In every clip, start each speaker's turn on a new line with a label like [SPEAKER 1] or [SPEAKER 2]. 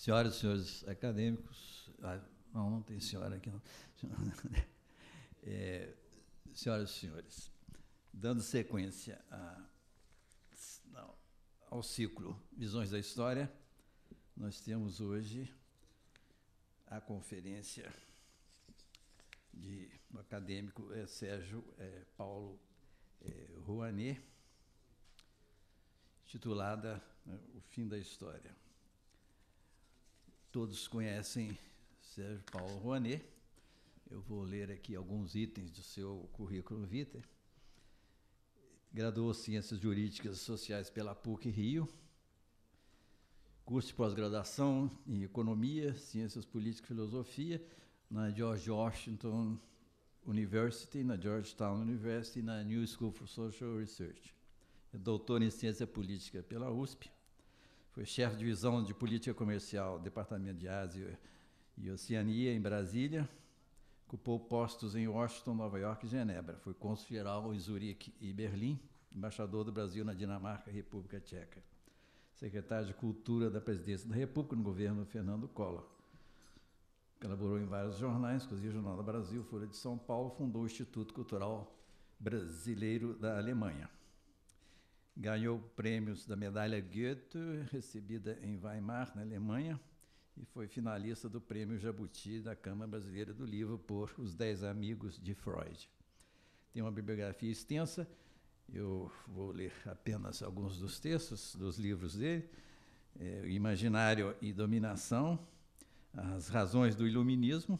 [SPEAKER 1] senhoras e senhores acadêmicos, ah, não, não tem senhora aqui não. É, senhoras e senhores, dando sequência a, ao ciclo Visões da História, nós temos hoje a conferência de acadêmico é, Sérgio é, Paulo é, Rouanet, titulada né, O Fim da História. Todos conhecem Sérgio Paulo Rouanet. Eu vou ler aqui alguns itens do seu currículo vitae. Graduou Ciências Jurídicas e Sociais pela PUC Rio. Curso de pós-graduação em Economia, Ciências Políticas e Filosofia na George Washington University, na Georgetown University, e na New School for Social Research. É doutor em Ciência Política pela USP foi chefe de divisão de política comercial, Departamento de Ásia e Oceania, em Brasília. Ocupou postos em Washington, Nova York e Genebra. Foi cônsul geral em Zurique e Berlim, embaixador do Brasil na Dinamarca e República Tcheca. Secretário de Cultura da Presidência da República no governo Fernando Collor. Colaborou em vários jornais, inclusive o Jornal do Brasil, Folha de São Paulo, fundou o Instituto Cultural Brasileiro da Alemanha. Ganhou prêmios da Medalha Goethe, recebida em Weimar, na Alemanha, e foi finalista do Prêmio Jabuti da Câmara Brasileira do Livro por Os Dez Amigos de Freud. Tem uma bibliografia extensa, eu vou ler apenas alguns dos textos dos livros dele: é, Imaginário e Dominação, As Razões do Iluminismo,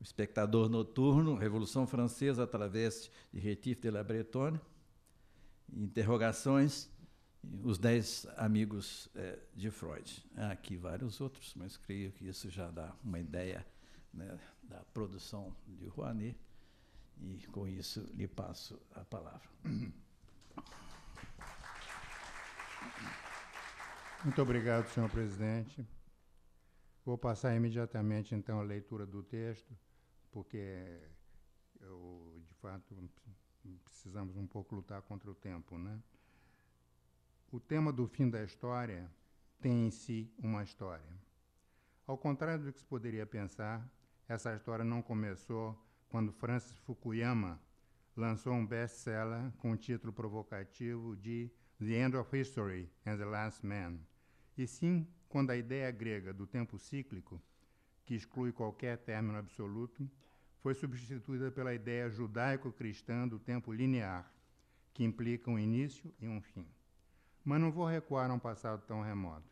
[SPEAKER 1] O Espectador Noturno, Revolução Francesa através de Retif de la Bretonne interrogações, os dez amigos é, de Freud. Há ah, aqui vários outros, mas creio que isso já dá uma ideia né, da produção de Rouanet. E com isso lhe passo a palavra.
[SPEAKER 2] Muito obrigado, senhor presidente. Vou passar imediatamente, então, a leitura do texto, porque eu, de fato, precisamos um pouco lutar contra o tempo, né? O tema do fim da história tem em si uma história. Ao contrário do que se poderia pensar, essa história não começou quando Francis Fukuyama lançou um best-seller com o título provocativo de The End of History and the Last Man, e sim quando a ideia grega do tempo cíclico, que exclui qualquer término absoluto, foi substituída pela ideia judaico-cristã do tempo linear, que implica um início e um fim. Mas não vou recuar a um passado tão remoto.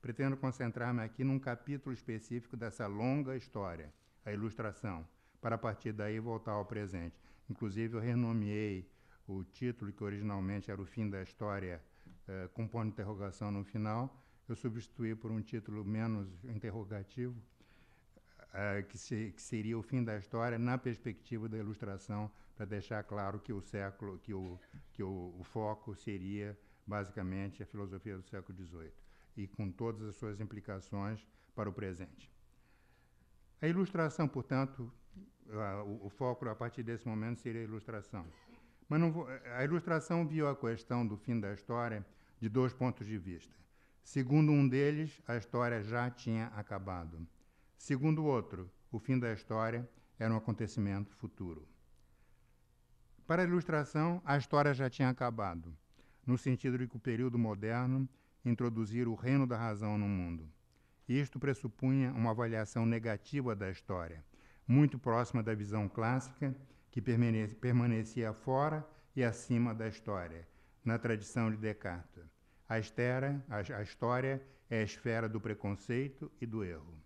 [SPEAKER 2] Pretendo concentrar-me aqui num capítulo específico dessa longa história, a ilustração, para a partir daí voltar ao presente. Inclusive, eu renomeei o título, que originalmente era O Fim da História, eh, com ponto de interrogação no final, eu substituí por um título menos interrogativo, uh, que, se, que, seria o fim da história na perspectiva da ilustração, para deixar claro que o século, que, o, que o, o foco seria basicamente a filosofia do século XVIII e com todas as suas implicações para o presente. A ilustração, portanto, o, o, foco a partir desse momento seria a ilustração. Mas vou, a ilustração viu a questão do fim da história de dois pontos de vista. Segundo um deles, a história já tinha acabado. Segundo o outro, o fim da história era um acontecimento futuro. Para a ilustração, a história já tinha acabado, no sentido de que o período moderno introduzir o reino da razão no mundo. Isto pressupunha uma avaliação negativa da história, muito próxima da visão clássica, que permanecia fora e acima da história, na tradição de Descartes. A, estera, a, a história é a esfera do preconceito e do erro.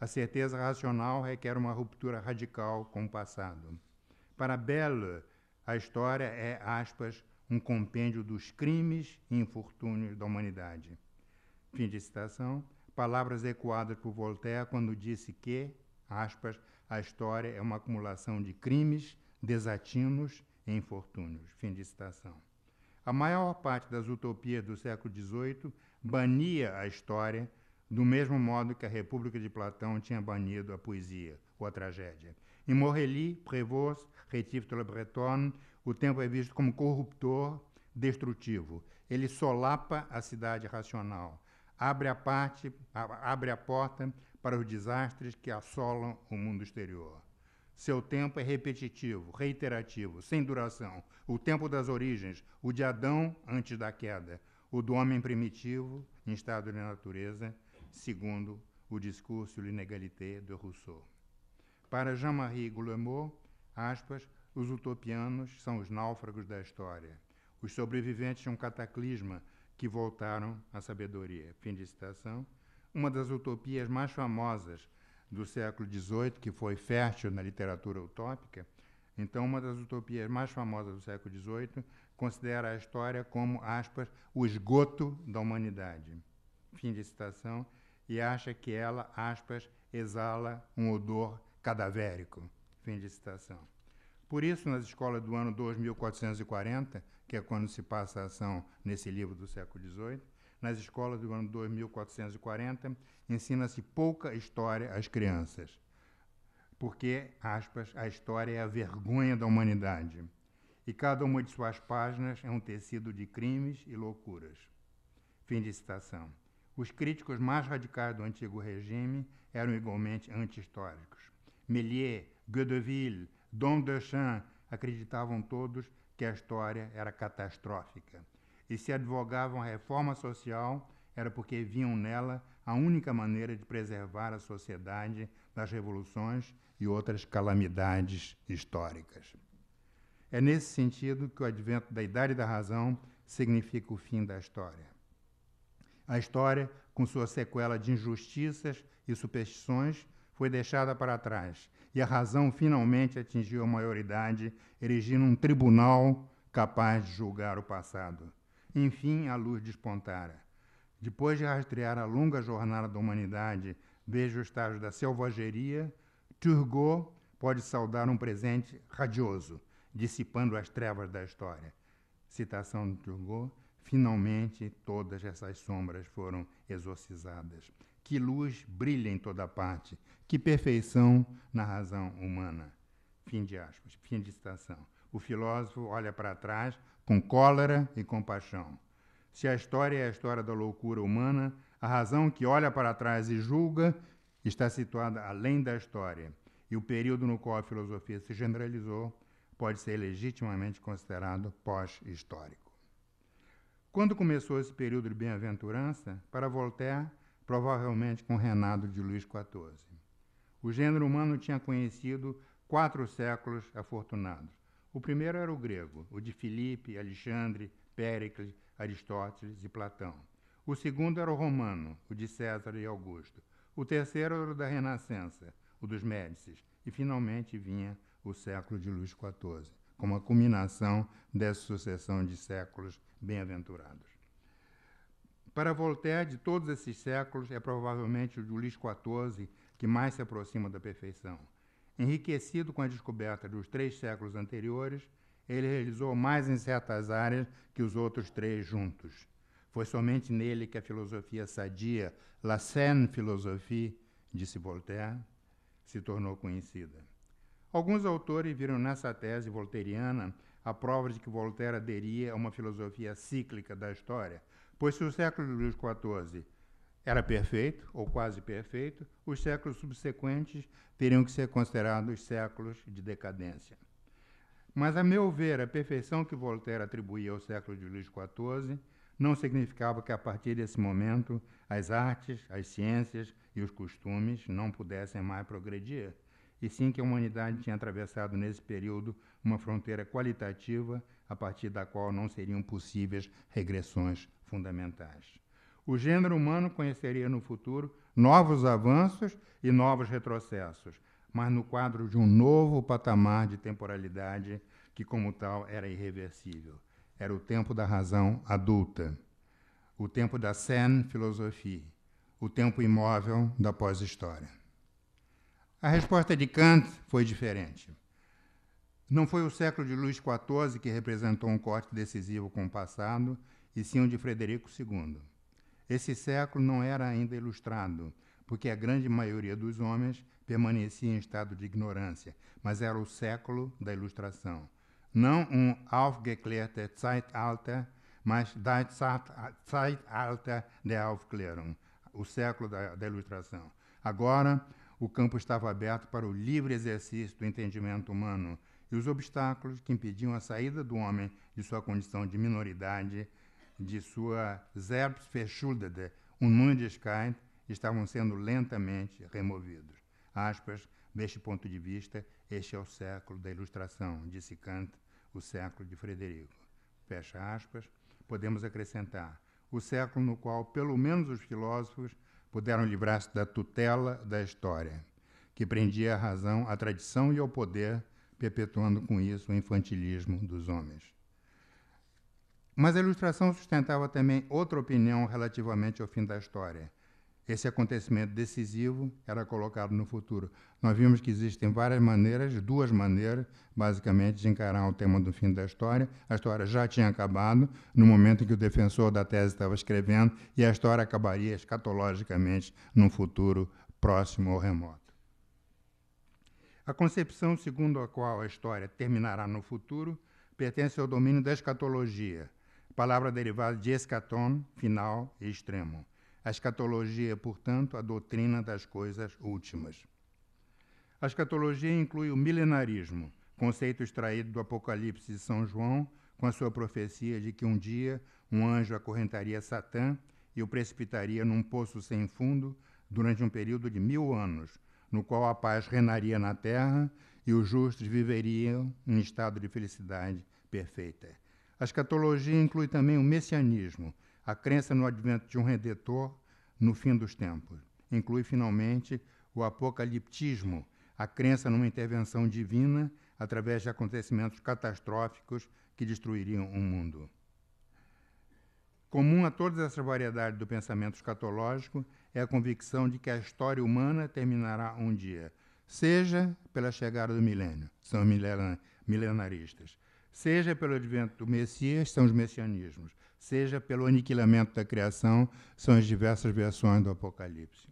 [SPEAKER 2] A certeza racional requer uma ruptura radical com o passado. Para Bell, a história é, aspas, um compêndio dos crimes e infortúnios da humanidade. Fim de citação. Palavras ecoadas por Voltaire quando disse que, aspas, a história é uma acumulação de crimes, desatinos e infortúnios. Fim de citação. A maior parte das utopias do século XVIII bania a história do mesmo modo que a República de Platão tinha banido a poesia ou a tragédia. Em Morelli, Prévost, Retif, de Breton, o tempo é visto como corruptor, destrutivo. Ele solapa a cidade racional, abre a, parte, abre a porta para os desastres que assolam o mundo exterior. Seu tempo é repetitivo, reiterativo, sem duração. O tempo das origens, o de Adão antes da queda, o do homem primitivo em estado de natureza segundo o discurso L'inégalité de Rousseau. Para Jean-Marie Guillemot, aspas, os utopianos são os náufragos da história, os sobreviventes de um cataclisma que voltaram à sabedoria. Fim de citação. Uma das utopias mais famosas do século XVIII, que foi fértil na literatura utópica, então, uma das utopias mais famosas do século XVIII considera a história como, aspas, o esgoto da humanidade. Fim de citação e acha que ela, aspas, exala um odor cadavérico. Fim de citação. Por isso, nas escolas do ano 2440, que é quando se passa a ação nesse livro do século XVIII, nas escolas do ano 2440, ensina-se pouca história às crianças, porque, aspas, a história é a vergonha da humanidade, e cada uma de suas páginas é um tecido de crimes e loucuras. Fim de citação. Os críticos mais radicais do antigo regime eram igualmente anti-históricos. Méliès, Godeville, Dom Duchamp acreditavam todos que a história era catastrófica. E se advogavam a reforma social, era porque viam nela a única maneira de preservar a sociedade das revoluções e outras calamidades históricas. É nesse sentido que o advento da Idade da Razão significa o fim da história. A história, com sua sequela de injustiças e superstições, foi deixada para trás e a razão finalmente atingiu a maioridade, erigindo um tribunal capaz de julgar o passado. Enfim, a luz despontara. Depois de rastrear a longa jornada da humanidade, veja o estágio da selvageria, Turgot pode saudar um presente radioso, dissipando as trevas da história. Citação de Turgot, Finalmente, todas essas sombras foram exorcizadas. Que luz brilha em toda parte, que perfeição na razão humana. Fim de aspas, fim de citação. O filósofo olha para trás com cólera e compaixão. Se a história é a história da loucura humana, a razão que olha para trás e julga está situada além da história, e o período no qual a filosofia se generalizou pode ser legitimamente considerado pós-histórico. Quando começou esse período de bem-aventurança? Para Voltaire, provavelmente com o reinado de Luís XIV. O gênero humano tinha conhecido quatro séculos afortunados. O primeiro era o grego, o de Filipe, Alexandre, Péricles, Aristóteles e Platão. O segundo era o romano, o de César e Augusto. O terceiro era o da Renascença, o dos Médicis. E finalmente vinha o século de Luís XIV como a culminação dessa sucessão de séculos bem-aventurados. Para Voltaire, de todos esses séculos, é provavelmente o de Luís XIV que mais se aproxima da perfeição. Enriquecido com a descoberta dos três séculos anteriores, ele realizou mais em certas áreas que os outros três juntos. Foi somente nele que a filosofia sadia, la Seine philosophie, disse Voltaire, se tornou conhecida. Alguns autores viram nessa tese volteriana a prova de que Voltaire aderia a uma filosofia cíclica da história, pois se o século de Luís XIV era perfeito, ou quase perfeito, os séculos subsequentes teriam que ser considerados séculos de decadência. Mas, a meu ver, a perfeição que Voltaire atribuía ao século de Luís XIV não significava que, a partir desse momento, as artes, as ciências e os costumes não pudessem mais progredir e sim que a humanidade tinha atravessado nesse período uma fronteira qualitativa a partir da qual não seriam possíveis regressões fundamentais. O gênero humano conheceria no futuro novos avanços e novos retrocessos, mas no quadro de um novo patamar de temporalidade que, como tal, era irreversível. Era o tempo da razão adulta, o tempo da Seine-filosofia, o tempo imóvel da pós-história. A resposta de Kant foi diferente. Não foi o século de Luís XIV que representou um corte decisivo com o passado, e sim o de Frederico II. Esse século não era ainda ilustrado, porque a grande maioria dos homens permanecia em estado de ignorância, mas era o século da ilustração. Não um aufgeklärte Zeitalter, mas das Zeitalter der Aufklärung, o século da, da ilustração. Agora, o campo estava aberto para o livre exercício do entendimento humano e os obstáculos que impediam a saída do homem de sua condição de minoridade, de sua Selbstverschuldete, um mundeskind estavam sendo lentamente removidos. Aspas, deste ponto de vista, este é o século da Ilustração, disse Kant, o século de Frederico. Fecha aspas. Podemos acrescentar, o século no qual, pelo menos os filósofos, puderam livrar-se da tutela da história, que prendia a razão, à tradição e ao poder, perpetuando com isso o infantilismo dos homens. Mas a ilustração sustentava também outra opinião relativamente ao fim da história, esse acontecimento decisivo era colocado no futuro. Nós vimos que existem várias maneiras, duas maneiras, basicamente, de encarar o tema do fim da história. A história já tinha acabado no momento em que o defensor da tese estava escrevendo, e a história acabaria escatologicamente num futuro próximo ou remoto. A concepção segundo a qual a história terminará no futuro pertence ao domínio da escatologia, palavra derivada de escaton, final e extremo a escatologia é, portanto, a doutrina das coisas últimas. A escatologia inclui o milenarismo, conceito extraído do Apocalipse de São João, com a sua profecia de que um dia um anjo acorrentaria Satã e o precipitaria num poço sem fundo durante um período de mil anos, no qual a paz reinaria na terra e os justos viveriam em estado de felicidade perfeita. A escatologia inclui também o messianismo, a crença no advento de um redentor no fim dos tempos. Inclui, finalmente, o apocaliptismo, a crença numa intervenção divina através de acontecimentos catastróficos que destruiriam o mundo. Comum a todas essas variedades do pensamento escatológico é a convicção de que a história humana terminará um dia, seja pela chegada do milênio, são milenaristas, seja pelo advento do Messias, são os messianismos, seja pelo aniquilamento da criação, são as diversas versões do Apocalipse.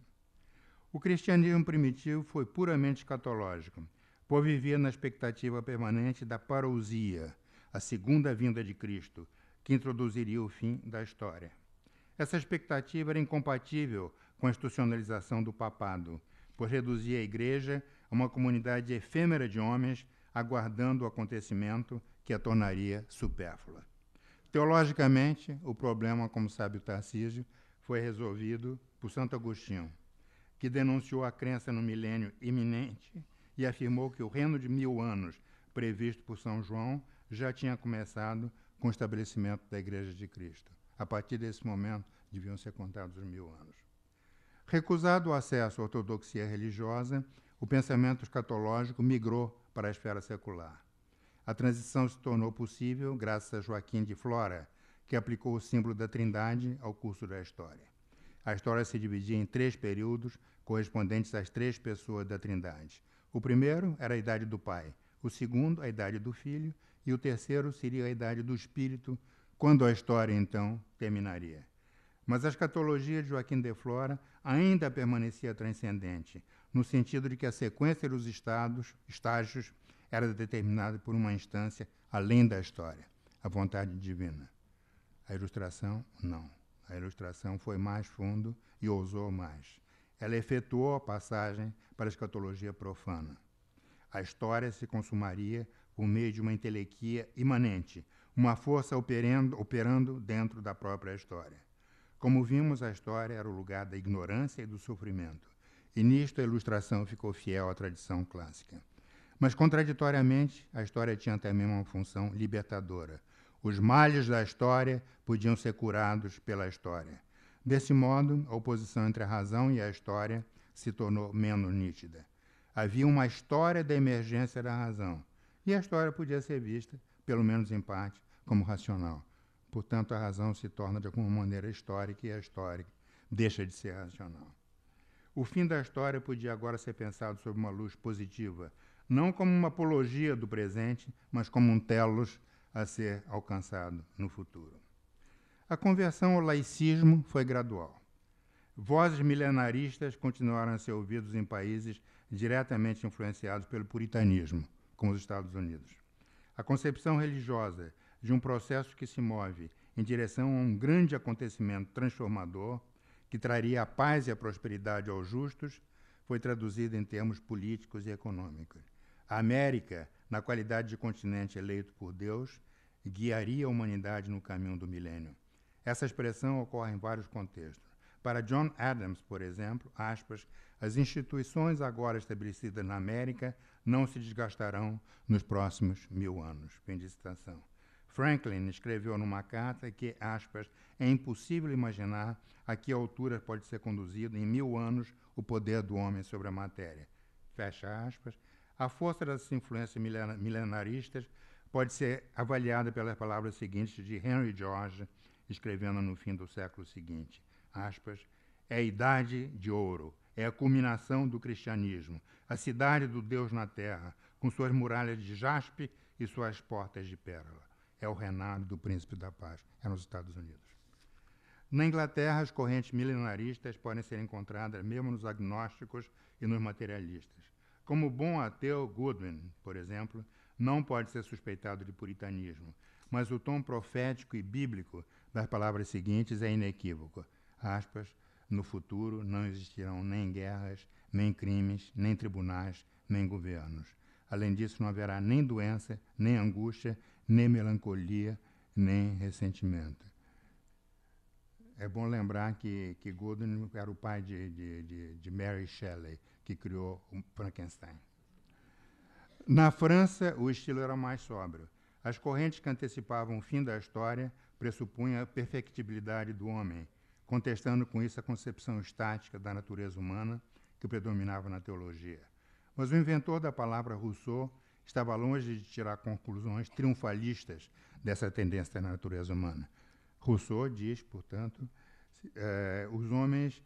[SPEAKER 2] O cristianismo primitivo foi puramente escatológico, pois vivia na expectativa permanente da parousia, a segunda vinda de Cristo, que introduziria o fim da história. Essa expectativa era incompatível com a institucionalização do papado, pois reduzia a igreja a uma comunidade efêmera de homens aguardando o acontecimento que a tornaria supérflua. Teologicamente, o problema, como sabe o Tarcísio, foi resolvido por Santo Agostinho, que denunciou a crença no milênio iminente e afirmou que o reino de mil anos previsto por São João já tinha começado com o estabelecimento da Igreja de Cristo. A partir desse momento, deviam ser contados os mil anos. Recusado o acesso à ortodoxia religiosa, o pensamento escatológico migrou para a esfera secular. A transição se tornou possível graças a Joaquim de Flora, que aplicou o símbolo da Trindade ao curso da história. A história se dividia em três períodos correspondentes às três pessoas da Trindade. O primeiro era a idade do Pai, o segundo, a idade do Filho, e o terceiro seria a idade do Espírito, quando a história, então, terminaria. Mas a escatologia de Joaquim de Flora ainda permanecia transcendente, no sentido de que a sequência dos estados, estágios era determinada por uma instância além da história, a vontade divina. A ilustração, não. A ilustração foi mais fundo e ousou mais. Ela efetuou a passagem para a escatologia profana. A história se consumaria por meio de uma entelequia imanente, uma força operando, operando dentro da própria história. Como vimos, a história era o lugar da ignorância e do sofrimento, e nisto a ilustração ficou fiel à tradição clássica. Mas, contraditoriamente, a história tinha também uma função libertadora. Os males da história podiam ser curados pela história. Desse modo, a oposição entre a razão e a história se tornou menos nítida. Havia uma história da emergência da razão, e a história podia ser vista, pelo menos em parte, como racional. Portanto, a razão se torna de alguma maneira histórica e a história deixa de ser racional. O fim da história podia agora ser pensado sob uma luz positiva, não como uma apologia do presente, mas como um telos a ser alcançado no futuro. A conversão ao laicismo foi gradual. Vozes milenaristas continuaram a ser ouvidas em países diretamente influenciados pelo puritanismo, como os Estados Unidos. A concepção religiosa de um processo que se move em direção a um grande acontecimento transformador, que traria a paz e a prosperidade aos justos, foi traduzida em termos políticos e econômicos. A América, na qualidade de continente eleito por Deus, guiaria a humanidade no caminho do milênio. Essa expressão ocorre em vários contextos. Para John Adams, por exemplo, aspas, as instituições agora estabelecidas na América não se desgastarão nos próximos mil anos. Fim de citação. Franklin escreveu numa carta que, aspas, é impossível imaginar a que altura pode ser conduzido em mil anos o poder do homem sobre a matéria. Fecha aspas. A força dessas influências milenaristas pode ser avaliada pelas palavras seguintes de Henry George, escrevendo no fim do século seguinte, aspas, é a idade de ouro, é a culminação do cristianismo, a cidade do Deus na terra, com suas muralhas de jaspe e suas portas de pérola. É o reinado do príncipe da paz. É nos Estados Unidos. Na Inglaterra, as correntes milenaristas podem ser encontradas mesmo nos agnósticos e nos materialistas. Como bom ateu, Goodwin, por exemplo, não pode ser suspeitado de puritanismo, mas o tom profético e bíblico das palavras seguintes é inequívoco. Aspas, no futuro não existirão nem guerras, nem crimes, nem tribunais, nem governos. Além disso, não haverá nem doença, nem angústia, nem melancolia, nem ressentimento. É bom lembrar que, que Goodwin era o pai de, de, de, de Mary Shelley, que criou Frankenstein. Na França, o estilo era mais sóbrio. As correntes que antecipavam o fim da história pressupunham a perfectibilidade do homem, contestando com isso a concepção estática da natureza humana que predominava na teologia. Mas o inventor da palavra Rousseau estava longe de tirar conclusões triunfalistas dessa tendência da natureza humana. Rousseau diz, portanto, eh, os homens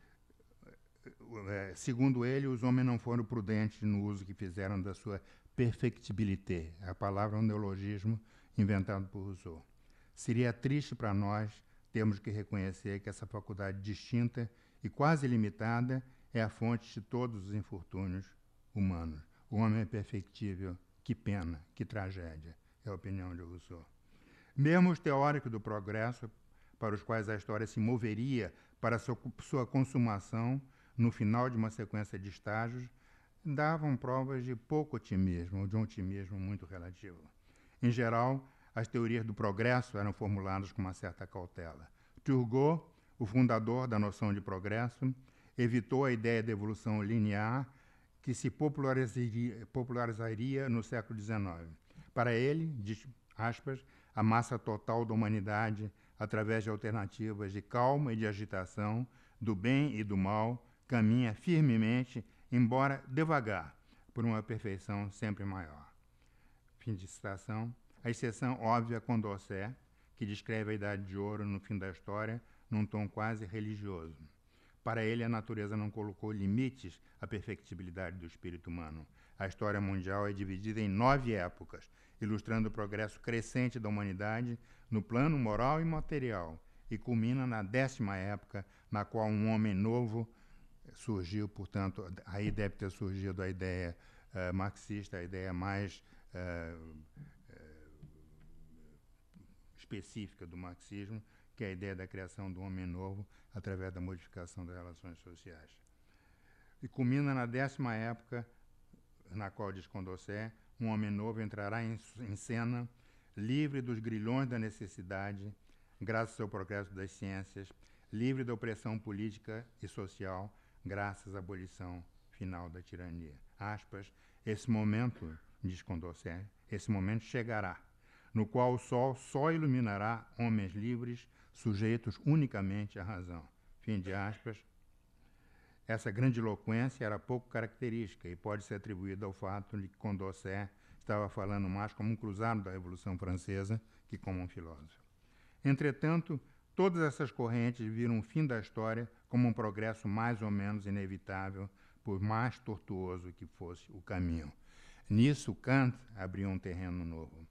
[SPEAKER 2] é, segundo ele, os homens não foram prudentes no uso que fizeram da sua perfectibilité, a palavra um neologismo inventado por Rousseau. Seria triste para nós termos que reconhecer que essa faculdade distinta e quase limitada é a fonte de todos os infortúnios humanos. O homem é perfectível, que pena, que tragédia, é a opinião de Rousseau. Mesmo os teóricos do progresso, para os quais a história se moveria para sua, sua consumação, no final de uma sequência de estágios, davam provas de pouco otimismo, ou de um otimismo muito relativo. Em geral, as teorias do progresso eram formuladas com uma certa cautela. Turgot, o fundador da noção de progresso, evitou a ideia de evolução linear que se popularizaria, popularizaria no século XIX. Para ele, diz, aspas, a massa total da humanidade, através de alternativas de calma e de agitação, do bem e do mal, caminha firmemente, embora devagar, por uma perfeição sempre maior. Fim de citação. A exceção óbvia com é Dossé, que descreve a Idade de Ouro no fim da história num tom quase religioso. Para ele, a natureza não colocou limites à perfectibilidade do espírito humano. A história mundial é dividida em nove épocas, ilustrando o progresso crescente da humanidade no plano moral e material, e culmina na décima época, na qual um homem novo surgiu, portanto, aí deve ter surgido a ideia uh, marxista, a ideia mais uh, específica do marxismo, que é a ideia da criação do homem novo através da modificação das relações sociais. E culmina na décima época, na qual diz Condorcet, um homem novo entrará em, em cena, livre dos grilhões da necessidade, graças ao progresso das ciências, livre da opressão política e social, graças à abolição final da tirania. Aspas, esse momento, diz Condorcet, esse momento chegará, no qual o sol só iluminará homens livres, sujeitos unicamente à razão. Fim de aspas. Essa grandiloquência era pouco característica e pode ser atribuída ao fato de que Condorcet estava falando mais como um cruzado da Revolução Francesa que como um filósofo. Entretanto, Todas essas correntes viram o fim da história como um progresso mais ou menos inevitável, por mais tortuoso que fosse o caminho. Nisso, Kant abriu um terreno novo.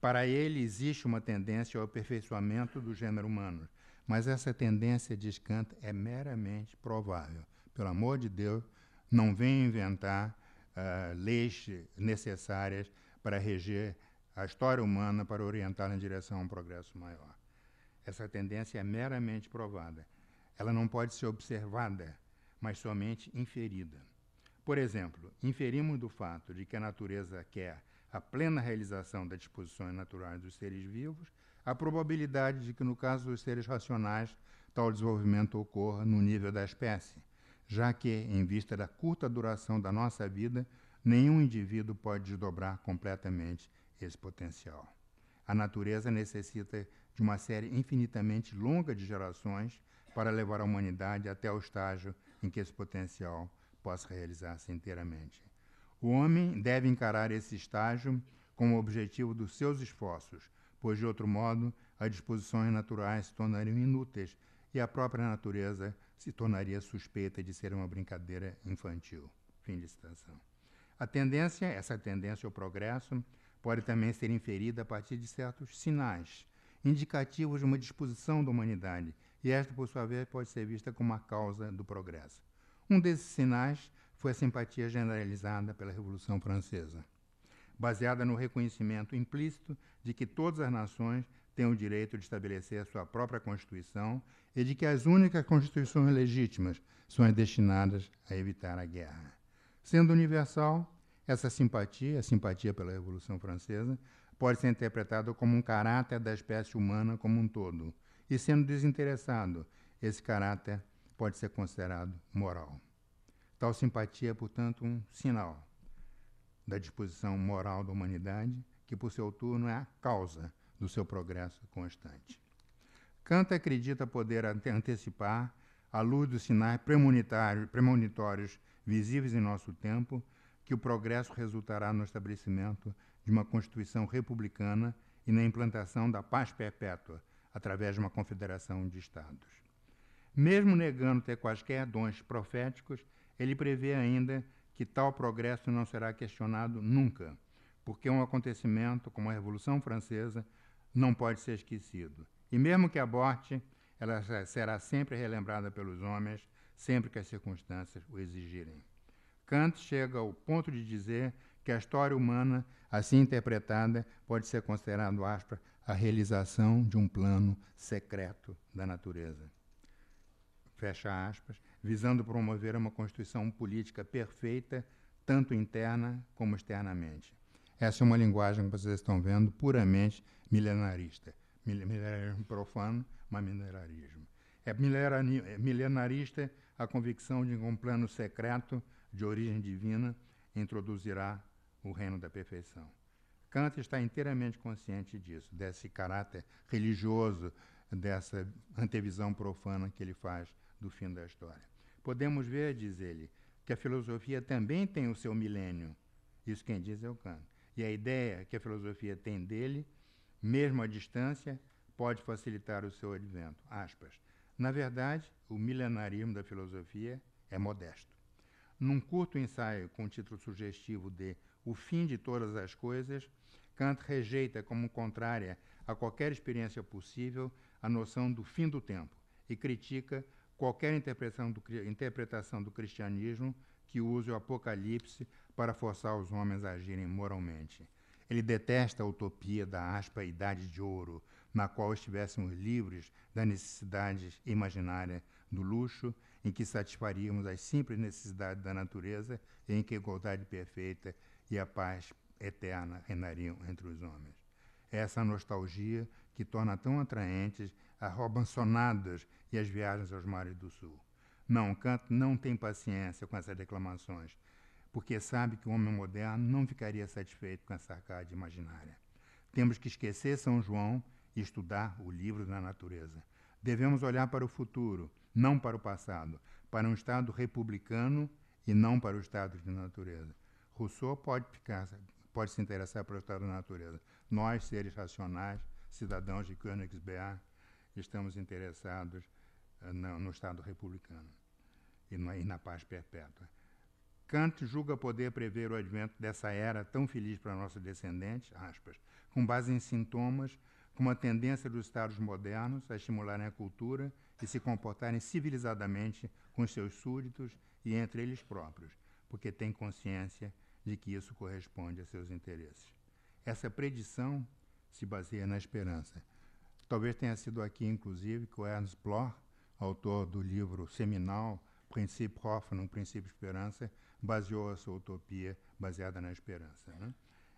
[SPEAKER 2] Para ele, existe uma tendência ao aperfeiçoamento do gênero humano, mas essa tendência, diz Kant, é meramente provável. Pelo amor de Deus, não venha inventar uh, leis necessárias para reger a história humana, para orientá-la em direção a um progresso maior essa tendência é meramente provada. Ela não pode ser observada, mas somente inferida. Por exemplo, inferimos do fato de que a natureza quer a plena realização das disposições naturais dos seres vivos, a probabilidade de que, no caso dos seres racionais, tal desenvolvimento ocorra no nível da espécie, já que, em vista da curta duração da nossa vida, nenhum indivíduo pode desdobrar completamente esse potencial. A natureza necessita de uma série infinitamente longa de gerações para levar a humanidade até o estágio em que esse potencial possa realizar-se inteiramente. O homem deve encarar esse estágio como objetivo dos seus esforços, pois, de outro modo, as disposições naturais se tornariam inúteis e a própria natureza se tornaria suspeita de ser uma brincadeira infantil. Fim de citação. A tendência, essa tendência ao progresso, pode também ser inferida a partir de certos sinais indicativos de uma disposição da humanidade, e esta, por sua vez, pode ser vista como a causa do progresso. Um desses sinais foi a simpatia generalizada pela Revolução Francesa, baseada no reconhecimento implícito de que todas as nações têm o direito de estabelecer a sua própria Constituição e de que as únicas constituições legítimas são as destinadas a evitar a guerra. Sendo universal, essa simpatia, a simpatia pela Revolução Francesa, pode ser interpretado como um caráter da espécie humana como um todo. E sendo desinteressado, esse caráter pode ser considerado moral. Tal simpatia é, portanto, um sinal da disposição moral da humanidade, que, por seu turno, é a causa do seu progresso constante. Kant acredita poder antecipar, à luz dos sinais premonitórios visíveis em nosso tempo, que o progresso resultará no estabelecimento de uma Constituição republicana e na implantação da paz perpétua através de uma confederação de Estados. Mesmo negando ter quaisquer dons proféticos, ele prevê ainda que tal progresso não será questionado nunca, porque um acontecimento como a Revolução Francesa não pode ser esquecido. E mesmo que aborte, ela será sempre relembrada pelos homens, sempre que as circunstâncias o exigirem. Kant chega ao ponto de dizer que a história humana Assim interpretada, pode ser considerado a realização de um plano secreto da natureza. Fecha aspas, visando promover uma constituição política perfeita, tanto interna como externamente. Essa é uma linguagem que vocês estão vendo puramente milenarista. Milenarismo profano, mas milenarismo. É, é milenarista a convicção de que um plano secreto de origem divina introduzirá o reino da perfeição. Kant está inteiramente consciente disso, desse caráter religioso, dessa antevisão profana que ele faz do fim da história. Podemos ver, diz ele, que a filosofia também tem o seu milênio. Isso quem diz é o Kant. E a ideia que a filosofia tem dele, mesmo à distância, pode facilitar o seu advento. Aspas. Na verdade, o milenarismo da filosofia é modesto. Num curto ensaio com o título sugestivo de o fim de todas as coisas, Kant rejeita como contrária a qualquer experiência possível a noção do fim do tempo e critica qualquer interpretação do, interpretação do cristianismo que use o Apocalipse para forçar os homens a agirem moralmente. Ele detesta a utopia da aspa idade de ouro, na qual estivéssemos livres da necessidade imaginária do luxo, em que satisfaríamos as simples necessidades da natureza e em que a igualdade perfeita e a paz eterna reinariam entre os homens. É Essa nostalgia que torna tão atraentes as robançonadas e as viagens aos mares do sul. Não, Kant não tem paciência com essas declamações, porque sabe que o homem moderno não ficaria satisfeito com essa arcade imaginária. Temos que esquecer São João e estudar o livro da natureza. Devemos olhar para o futuro, não para o passado, para um Estado republicano e não para o Estado de natureza. Rousseau pode ficar, pode se interessar pela história da natureza. Nós, seres racionais, cidadãos de Königsberg, estamos interessados eh, no, no Estado republicano e na, e na paz perpétua. Kant julga poder prever o advento dessa era tão feliz para nossos descendentes, aspas, com base em sintomas, com a tendência dos Estados modernos a estimularem a cultura e se comportarem civilizadamente com seus súditos e entre eles próprios, porque têm consciência de que isso corresponde a seus interesses. Essa predição se baseia na esperança. Talvez tenha sido aqui, inclusive, que o Ernst Bloch, autor do livro seminal Princípio Hoffnung, Princípio Esperança, baseou a sua utopia baseada na esperança. Né?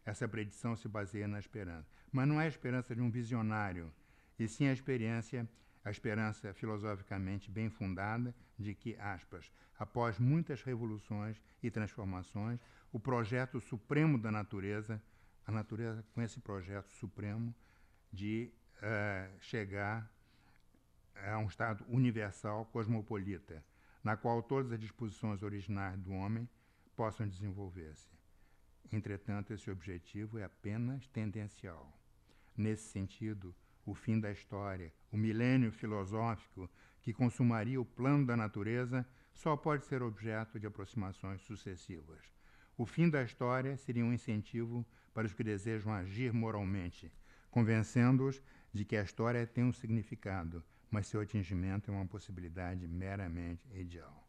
[SPEAKER 2] Essa predição se baseia na esperança. Mas não é a esperança de um visionário, e sim a experiência a esperança filosoficamente bem fundada de que, aspas, após muitas revoluções e transformações, o projeto supremo da natureza, a natureza com esse projeto supremo de uh, chegar a um estado universal cosmopolita, na qual todas as disposições originais do homem possam desenvolver-se. Entretanto, esse objetivo é apenas tendencial. Nesse sentido, o fim da história, o milênio filosófico que consumaria o plano da natureza, só pode ser objeto de aproximações sucessivas o fim da história seria um incentivo para os que desejam agir moralmente, convencendo-os de que a história tem um significado, mas seu atingimento é uma possibilidade meramente ideal.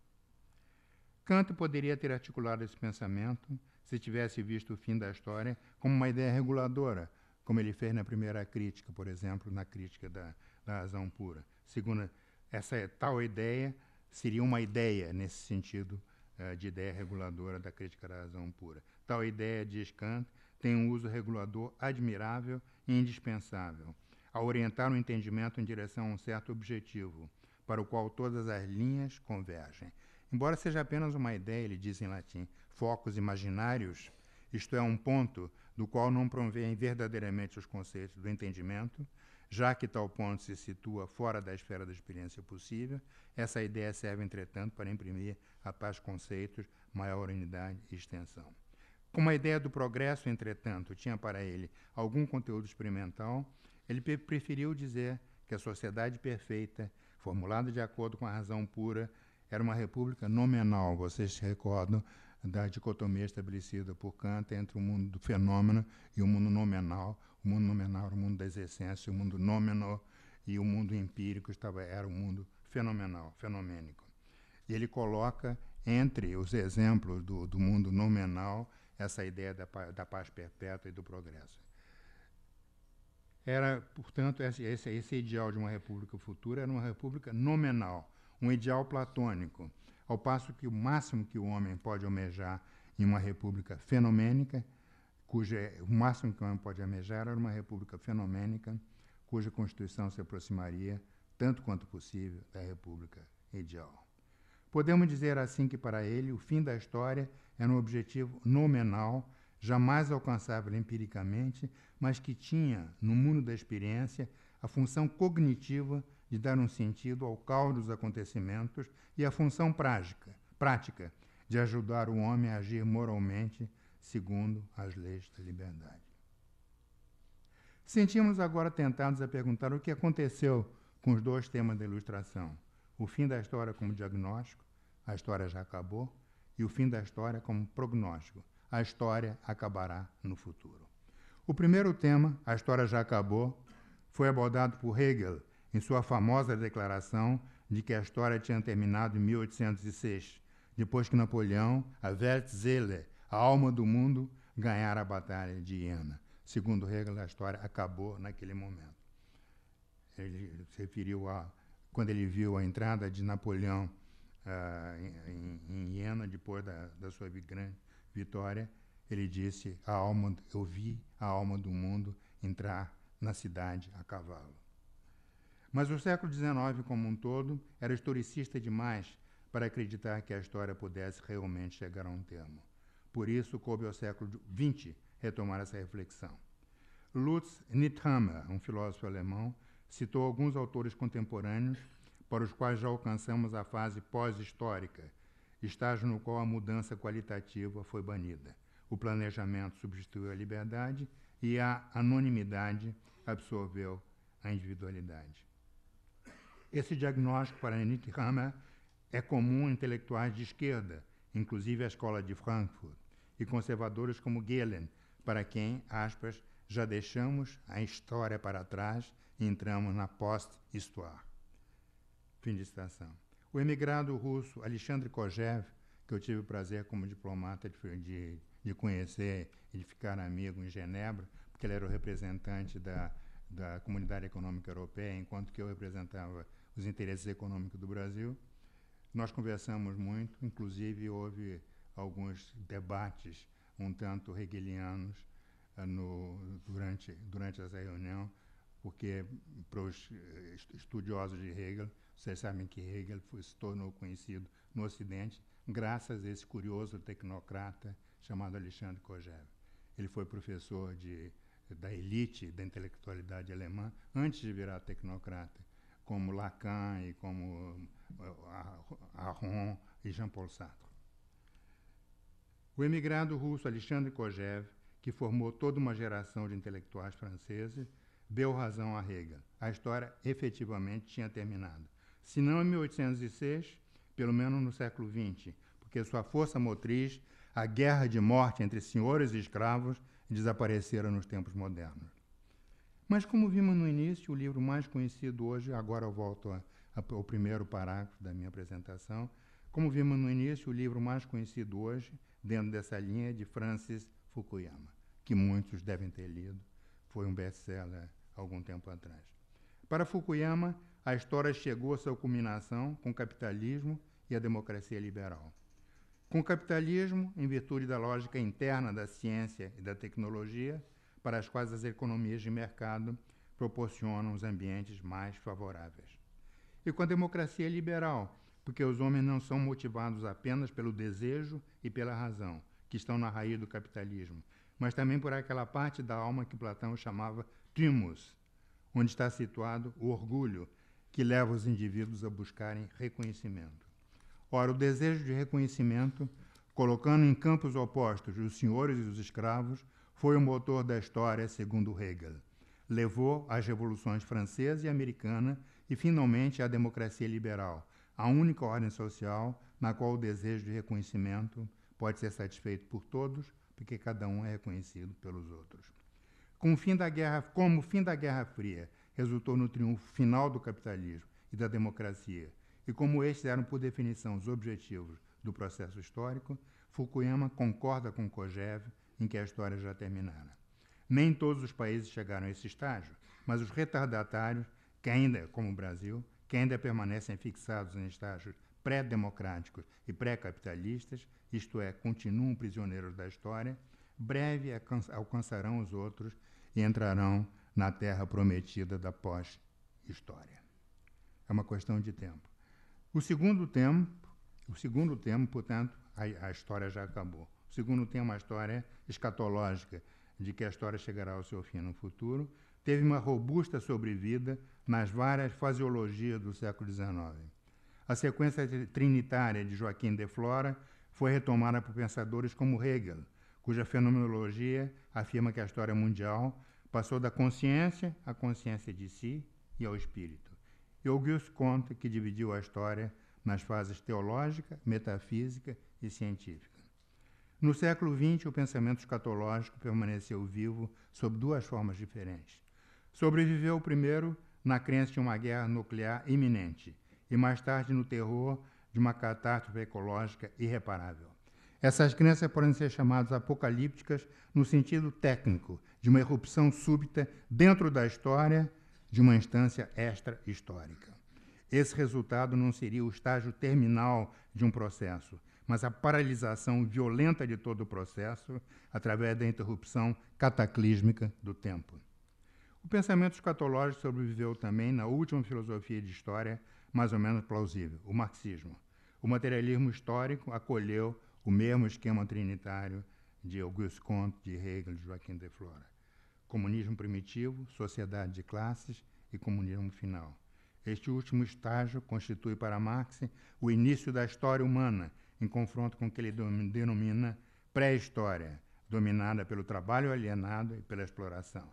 [SPEAKER 2] Kant poderia ter articulado esse pensamento se tivesse visto o fim da história como uma ideia reguladora, como ele fez na primeira crítica, por exemplo, na crítica da, da razão pura. Segundo, essa tal ideia seria uma ideia nesse sentido é, de ideia reguladora da crítica da razão pura. Tal ideia, diz Kant, tem um uso regulador admirável e indispensável, a orientar o entendimento em direção a um certo objetivo, para o qual todas as linhas convergem. Embora seja apenas uma ideia, ele diz em latim, focos imaginários, isto é, um ponto do qual não provém verdadeiramente os conceitos do entendimento, já que tal ponto se situa fora da esfera da experiência possível, essa ideia serve, entretanto, para imprimir a paz conceitos, maior unidade e extensão. Como a ideia do progresso, entretanto, tinha para ele algum conteúdo experimental, ele preferiu dizer que a sociedade perfeita, formulada de acordo com a razão pura, era uma república nominal. Vocês se recordam da dicotomia estabelecida por Kant entre o mundo do fenômeno e o mundo nominal, o mundo nominal, o mundo das essências, o mundo nômeno e o mundo empírico estava era um mundo fenomenal, fenomênico. E ele coloca entre os exemplos do, do mundo nominal essa ideia da, da paz perpétua e do progresso. Era, portanto, esse, esse, esse ideal de uma república futura era uma república nominal, um ideal platônico, ao passo que o máximo que o homem pode almejar em uma república fenomênica cuja é, o máximo que o homem pode almejar era uma república fenomênica, cuja constituição se aproximaria tanto quanto possível da república ideal. Podemos dizer assim que para ele o fim da história era um objetivo nominal, jamais alcançável empiricamente, mas que tinha no mundo da experiência a função cognitiva de dar um sentido ao caos dos acontecimentos e a função prática, prática de ajudar o homem a agir moralmente segundo as leis da liberdade. Sentimos agora tentados a perguntar o que aconteceu com os dois temas da ilustração: o fim da história como diagnóstico, a história já acabou, e o fim da história como prognóstico, a história acabará no futuro. O primeiro tema, a história já acabou, foi abordado por Hegel em sua famosa declaração de que a história tinha terminado em 1806, depois que Napoleão, a Wertzeller a alma do mundo ganhar a batalha de Iena. Segundo regra da história, acabou naquele momento. Ele se referiu a quando ele viu a entrada de Napoleão uh, em, em Iena, depois da, da sua grande vitória, ele disse: a alma, Eu vi a alma do mundo entrar na cidade a cavalo. Mas o século XIX, como um todo, era historicista demais para acreditar que a história pudesse realmente chegar a um termo. Por isso, coube ao século XX retomar essa reflexão. Lutz Niethammer, um filósofo alemão, citou alguns autores contemporâneos para os quais já alcançamos a fase pós-histórica, estágio no qual a mudança qualitativa foi banida. O planejamento substituiu a liberdade e a anonimidade absorveu a individualidade. Esse diagnóstico para Niethammer é comum a intelectuais de esquerda, inclusive a escola de Frankfurt, e conservadores como Gehlen, para quem, aspas, já deixamos a história para trás e entramos na post-histoire. Fim de citação. O emigrado russo Alexandre Kojev, que eu tive o prazer como diplomata de, de, de conhecer e de ficar amigo em Genebra, porque ele era o representante da, da Comunidade Econômica Europeia, enquanto que eu representava os interesses econômicos do Brasil, nós conversamos muito, inclusive houve alguns debates um tanto hegelianos eh, no, durante, durante essa reunião, porque para os eh, estudiosos de Hegel, vocês sabem que Hegel foi, se tornou conhecido no Ocidente graças a esse curioso tecnocrata chamado Alexandre Kojève. Ele foi professor de, da elite da intelectualidade alemã antes de virar tecnocrata, como Lacan e como eh, Aron e Jean-Paul Sartre. O emigrado russo Alexandre Kojev, que formou toda uma geração de intelectuais franceses, deu razão a Hegel. A história efetivamente tinha terminado. Se não em 1806, pelo menos no século XX, porque sua força motriz, a guerra de morte entre senhores e escravos, desapareceram nos tempos modernos. Mas, como vimos no início, o livro mais conhecido hoje, agora eu volto ao primeiro parágrafo da minha apresentação, como vimos no início, o livro mais conhecido hoje, dentro dessa linha, é de Francis Fukuyama, que muitos devem ter lido, foi um best-seller algum tempo atrás. Para Fukuyama, a história chegou à sua culminação com o capitalismo e a democracia liberal. Com o capitalismo, em virtude da lógica interna da ciência e da tecnologia, para as quais as economias de mercado proporcionam os ambientes mais favoráveis. E com a democracia liberal, porque os homens não são motivados apenas pelo desejo e pela razão, que estão na raiz do capitalismo, mas também por aquela parte da alma que Platão chamava thymus, onde está situado o orgulho, que leva os indivíduos a buscarem reconhecimento. Ora, o desejo de reconhecimento, colocando em campos opostos os senhores e os escravos, foi o motor da história, segundo Hegel. Levou às revoluções francesa e americana e, finalmente, à democracia liberal, a única ordem social na qual o desejo de reconhecimento pode ser satisfeito por todos, porque cada um é reconhecido pelos outros. Com o fim da guerra, como o fim da Guerra Fria resultou no triunfo final do capitalismo e da democracia, e como estes eram por definição os objetivos do processo histórico, Fukuyama concorda com Kojev em que a história já terminara. Nem todos os países chegaram a esse estágio, mas os retardatários, que ainda, como o Brasil, que ainda permanecem fixados em estágios pré-democráticos e pré-capitalistas, isto é, continuam prisioneiros da história, breve alcançarão os outros e entrarão na terra prometida da pós-história. É uma questão de tempo. O segundo tempo, o segundo tema, portanto, a, a história já acabou. O segundo tema, a história escatológica, de que a história chegará ao seu fim no futuro, teve uma robusta sobrevida nas várias fasiologias do século XIX. A sequência trinitária de Joaquim de Flora foi retomada por pensadores como Hegel, cuja fenomenologia afirma que a história mundial passou da consciência à consciência de si e ao espírito. E Auguste Comte, que dividiu a história nas fases teológica, metafísica e científica. No século XX, o pensamento escatológico permaneceu vivo sob duas formas diferentes. Sobreviveu primeiro na crença de uma guerra nuclear iminente e mais tarde no terror de uma catástrofe ecológica irreparável. Essas crenças podem ser chamadas apocalípticas no sentido técnico, de uma erupção súbita dentro da história de uma instância extra-histórica. Esse resultado não seria o estágio terminal de um processo, mas a paralisação violenta de todo o processo através da interrupção cataclísmica do tempo. O pensamento escatológico sobreviveu também na última filosofia de história mais ou menos plausível, o marxismo. O materialismo histórico acolheu o mesmo esquema trinitário de Auguste Comte, de Hegel, de Joaquim de Flora. Comunismo primitivo, sociedade de classes e comunismo final. Este último estágio constitui para Marx o início da história humana, em confronto com o que ele denomina pré-história, dominada pelo trabalho alienado e pela exploração.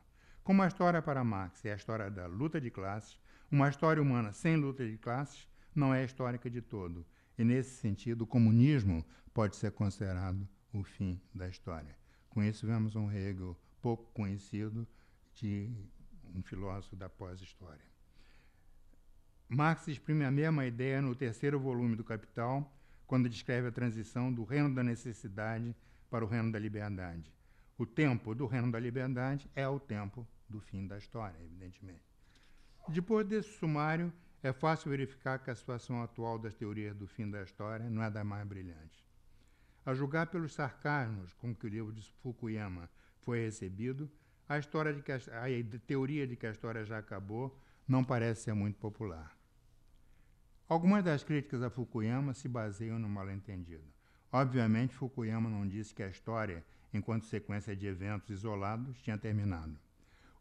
[SPEAKER 2] Como a história para Marx é a história da luta de classes, uma história humana sem luta de classes não é histórica de todo. E, nesse sentido, o comunismo pode ser considerado o fim da história. Com isso, vemos um Hegel pouco conhecido de um filósofo da pós-história. Marx exprime a mesma ideia no terceiro volume do Capital, quando descreve a transição do reino da necessidade para o reino da liberdade. O tempo do reino da liberdade é o tempo do fim da história, evidentemente. Depois desse sumário, é fácil verificar que a situação atual das teorias do fim da história não é da mais brilhante. A julgar pelos sarcasmos com que o livro de Fukuyama foi recebido, a, história de que a, a teoria de que a história já acabou não parece ser muito popular. Algumas das críticas a Fukuyama se baseiam no mal-entendido. Obviamente, Fukuyama não disse que a história, enquanto sequência de eventos isolados, tinha terminado.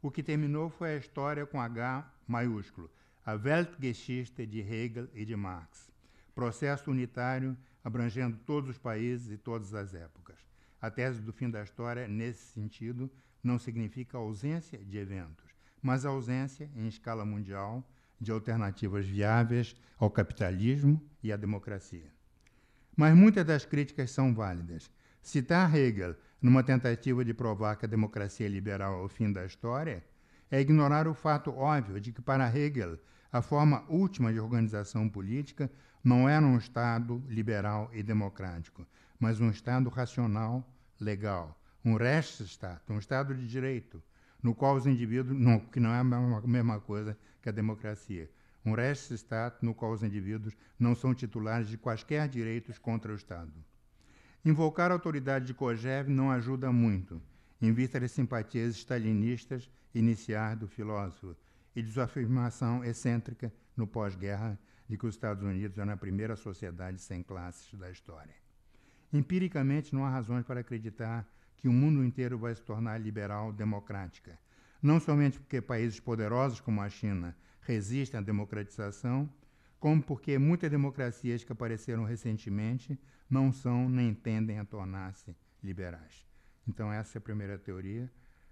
[SPEAKER 2] O que terminou foi a história com H maiúsculo, a Weltgeschichte de Hegel e de Marx, processo unitário abrangendo todos os países e todas as épocas. A tese do fim da história, nesse sentido, não significa ausência de eventos, mas ausência, em escala mundial, de alternativas viáveis ao capitalismo e à democracia. Mas muitas das críticas são válidas, Citar Hegel numa tentativa de provar que a democracia liberal é o fim da história é ignorar o fato óbvio de que, para Hegel, a forma última de organização política não era um Estado liberal e democrático, mas um Estado racional, legal, um Rechtsstaat, um Estado de direito, no qual os indivíduos, não, que não é a mesma coisa que a democracia, um Rechtsstaat no qual os indivíduos não são titulares de quaisquer direitos contra o Estado. Invocar a autoridade de Kojev não ajuda muito, em vista das simpatias stalinistas iniciais do filósofo e de sua afirmação excêntrica no pós-guerra de que os Estados Unidos eram a primeira sociedade sem classes da história. Empiricamente, não há razões para acreditar que o mundo inteiro vai se tornar liberal democrática, não somente porque países poderosos como a China resistem à democratização, como porque muitas democracias que apareceram recentemente não são nem tendem a tornar-se liberais. Então, essa é a primeira teoria.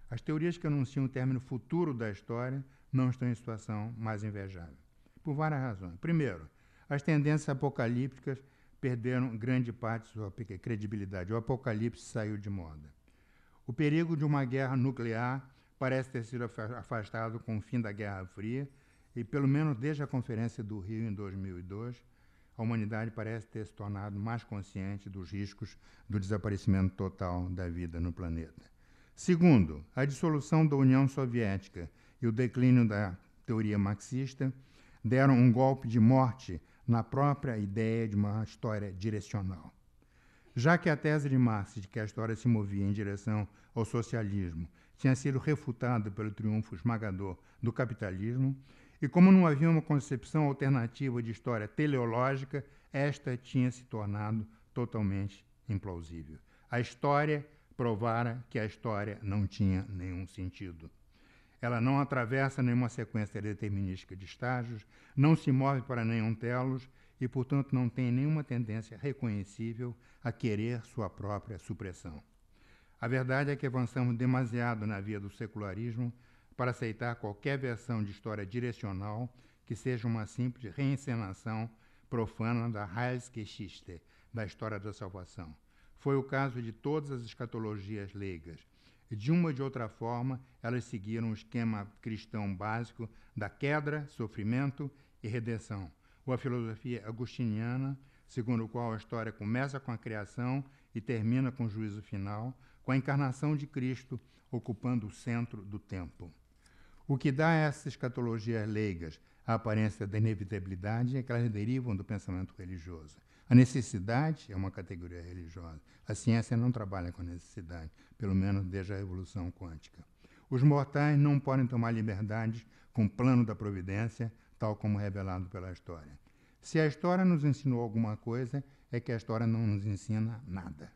[SPEAKER 2] As teorias que anunciam o término futuro da história não estão em situação mais invejável, por várias razões. Primeiro, as tendências apocalípticas perderam grande parte de sua credibilidade. O apocalipse saiu de moda. O perigo de uma guerra nuclear parece ter sido afastado com o fim da Guerra Fria e pelo menos desde a Conferência do Rio em 2002, a humanidade parece ter se tornado mais consciente dos riscos do desaparecimento total da vida no planeta. Segundo, a dissolução da União Soviética e o declínio da teoria marxista deram um golpe de morte na própria ideia de uma história direcional. Já que a tese de Marx de que a história se movia em direção ao socialismo tinha sido refutada pelo triunfo esmagador do capitalismo, e como não havia uma concepção alternativa de história teleológica, esta tinha se tornado totalmente implausível. A história provara que a história não tinha nenhum sentido. Ela não atravessa nenhuma sequência determinística de estágios, não se move para nenhum telos e, portanto, não tem nenhuma tendência reconhecível a querer sua própria supressão. A verdade é que avançamos demasiado na via do secularismo para aceitar qualquer versão de história direcional que seja uma simples reencenação profana da Heilsgeschichte, da história da salvação. Foi o caso de todas as escatologias leigas. De uma ou de outra forma, elas seguiram o esquema cristão básico da queda, sofrimento e redenção, ou a filosofia agostiniana, segundo o qual a história começa com a criação e termina com o juízo final, com a encarnação de Cristo ocupando o centro do tempo. O que dá a essas escatologias leigas a aparência da inevitabilidade é que elas derivam do pensamento religioso. A necessidade é uma categoria religiosa. A ciência não trabalha com necessidade, pelo menos desde a Revolução Quântica. Os mortais não podem tomar liberdades com o plano da providência, tal como revelado pela história. Se a história nos ensinou alguma coisa, é que a história não nos ensina nada.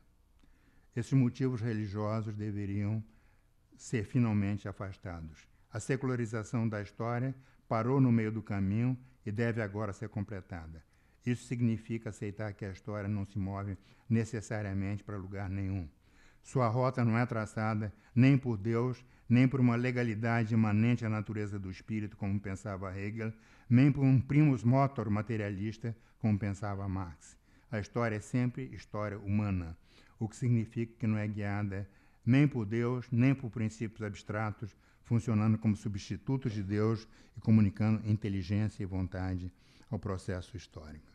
[SPEAKER 2] Esses motivos religiosos deveriam ser finalmente afastados. A secularização da história parou no meio do caminho e deve agora ser completada. Isso significa aceitar que a história não se move necessariamente para lugar nenhum. Sua rota não é traçada nem por Deus, nem por uma legalidade imanente à natureza do espírito, como pensava Hegel, nem por um primus motor materialista, como pensava Marx. A história é sempre história humana, o que significa que não é guiada nem por Deus, nem por princípios abstratos, funcionando como substitutos de Deus e comunicando inteligência e vontade ao processo histórico.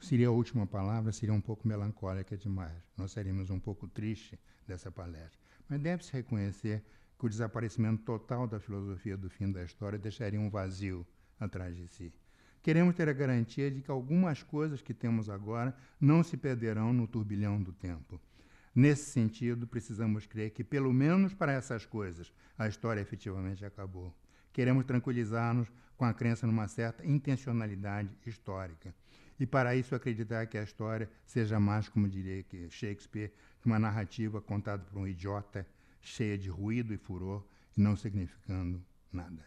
[SPEAKER 2] Seria a última palavra, seria um pouco melancólica demais. Nós seríamos um pouco tristes dessa palestra. Mas deve-se reconhecer que o desaparecimento total da filosofia do fim da história deixaria um vazio atrás de si. Queremos ter a garantia de que algumas coisas que temos agora não se perderão no turbilhão do tempo. Nesse sentido, precisamos crer que, pelo menos para essas coisas, a história efetivamente acabou. Queremos tranquilizar-nos com a crença numa certa intencionalidade histórica. E para isso, acreditar que a história seja mais, como diria que Shakespeare, que uma narrativa contada por um idiota, cheia de ruído e furor, e não significando nada.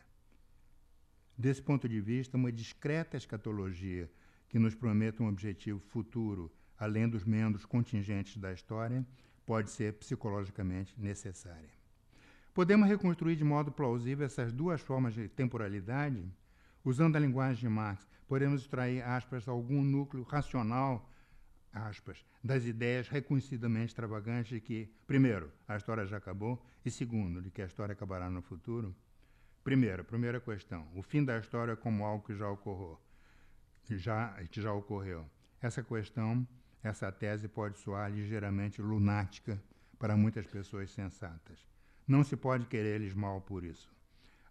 [SPEAKER 2] Desse ponto de vista, uma discreta escatologia que nos prometa um objetivo futuro além dos membros contingentes da história, pode ser psicologicamente necessária. Podemos reconstruir de modo plausível essas duas formas de temporalidade? Usando a linguagem de Marx, podemos extrair, aspas, algum núcleo racional, aspas, das ideias reconhecidamente extravagantes de que, primeiro, a história já acabou, e segundo, de que a história acabará no futuro? Primeiro, primeira questão, o fim da história como algo que já ocorreu. Já, que já ocorreu. Essa questão essa tese pode soar ligeiramente lunática para muitas pessoas sensatas. Não se pode querer-lhes mal por isso.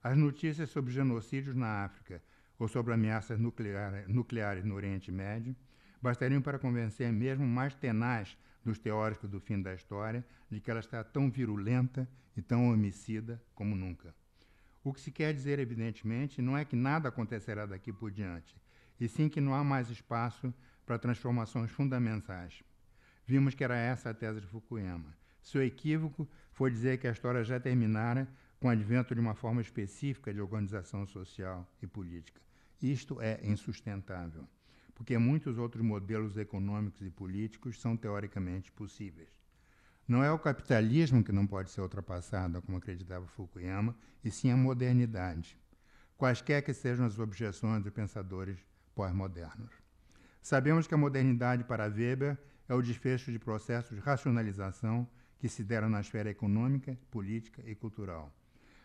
[SPEAKER 2] As notícias sobre genocídios na África ou sobre ameaças nuclear, nucleares no Oriente Médio bastariam para convencer mesmo mais tenaz dos teóricos do fim da história de que ela está tão virulenta e tão homicida como nunca. O que se quer dizer, evidentemente, não é que nada acontecerá daqui por diante, e sim que não há mais espaço para transformações fundamentais. Vimos que era essa a tese de Fukuyama. Seu equívoco foi dizer que a história já terminara com o advento de uma forma específica de organização social e política. Isto é insustentável, porque muitos outros modelos econômicos e políticos são teoricamente possíveis. Não é o capitalismo que não pode ser ultrapassado, como acreditava Fukuyama, e sim a modernidade, quaisquer que sejam as objeções dos pensadores pós-modernos. Sabemos que a modernidade para Weber é o desfecho de processos de racionalização que se deram na esfera econômica, política e cultural.